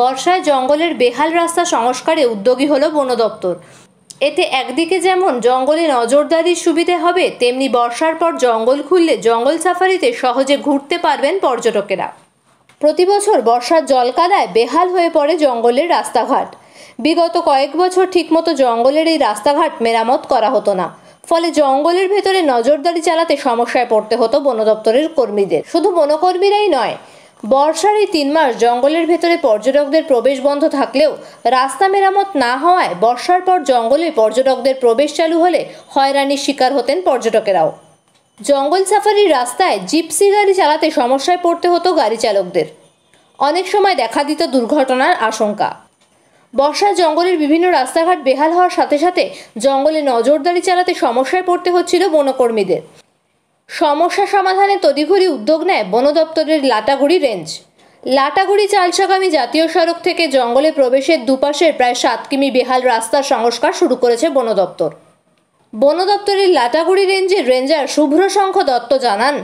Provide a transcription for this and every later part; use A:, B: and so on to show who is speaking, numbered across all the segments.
A: বর্ষায় জঙ্গলের বেহাল রাস্তা সংস্কারে উদ্যোগী হল বন দপ্তর এতে একদিকে যেমন জঙ্গলে নজরদারির সুবিধে হবে তেমনি বর্ষার পর জঙ্গল খুললে জঙ্গল সাফারিতে সহজে ঘুরতে পারবেন পর্যটকেরা প্রতিবছর বর্ষার জলকাদায় বেহাল হয়ে পড়ে জঙ্গলের রাস্তাঘাট বিগত কয়েক বছর ঠিকমতো জঙ্গলের এই রাস্তাঘাট মেরামত করা হতো না ফলে জঙ্গলের ভেতরে নজরদারি চালাতে সমস্যায় পড়তে হতো বন দপ্তরের কর্মীদের শুধু বনকর্মীরাই নয় বর্ষার এই তিন মাস জঙ্গলের ভেতরে পর্যটকদের প্রবেশ বন্ধ থাকলেও রাস্তা মেরামত না হওয়ায় বর্ষার পর জঙ্গলে পর্যটকদের প্রবেশ চালু হলে হয়রানির শিকার হতেন পর্যটকেরাও জঙ্গল সাফারির রাস্তায় জিপসি গাড়ি চালাতে সমস্যায় পড়তে হতো গাড়ি চালকদের অনেক সময় দেখা দিত দুর্ঘটনার আশঙ্কা বর্ষায় জঙ্গলের বিভিন্ন রাস্তাঘাট বেহাল হওয়ার সাথে সাথে জঙ্গলে নজরদারি চালাতে সমস্যায় পড়তে হচ্ছিল বনকর্মীদের সমস্যা সমাধানে তদিঘড়ি উদ্যোগ নেয় বন দপ্তরের লাটাগুড়ি রেঞ্জ লাটাগুড়ি চালচাগামী জাতীয় সড়ক থেকে জঙ্গলে প্রবেশের দুপাশের প্রায় সাত কিমি বেহাল রাস্তার সংস্কার শুরু করেছে বন দপ্তর বন দপ্তরের লাটাগুড়ি রেঞ্জের রেঞ্জার শুভ্র শঙ্খ দত্ত জানান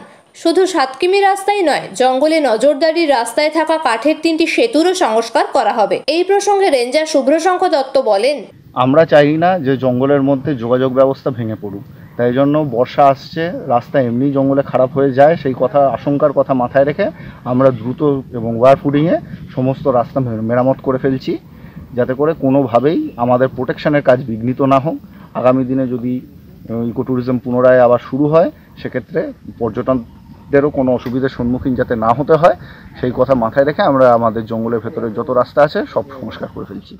A: শুধু সাত কিমি রাস্তাই নয় জঙ্গলে নজরদারির রাস্তায় থাকা কাঠের তিনটি সেতুরও সংস্কার করা হবে এই প্রসঙ্গে রেঞ্জার শুভ্রশঙ্খ দত্ত বলেন
B: আমরা চাই না যে জঙ্গলের মধ্যে যোগাযোগ ব্যবস্থা ভেঙে পড়ুক তাই জন্য বর্ষা আসছে রাস্তা এমনি জঙ্গলে খারাপ হয়ে যায় সেই কথা আশঙ্কার কথা মাথায় রেখে আমরা দ্রুত এবং ওয়ার ফুডিংয়ে সমস্ত রাস্তা মেরামত করে ফেলছি যাতে করে কোনোভাবেই আমাদের প্রোটেকশানের কাজ বিঘ্নিত না হোক আগামী দিনে যদি ইকো ট্যুরিজম পুনরায় আবার শুরু হয় সেক্ষেত্রে পর্যটনদেরও কোনো অসুবিধার সম্মুখীন যাতে না হতে হয় সেই কথা মাথায় রেখে আমরা আমাদের জঙ্গলের ভেতরে যত রাস্তা আছে সব সংস্কার করে ফেলছি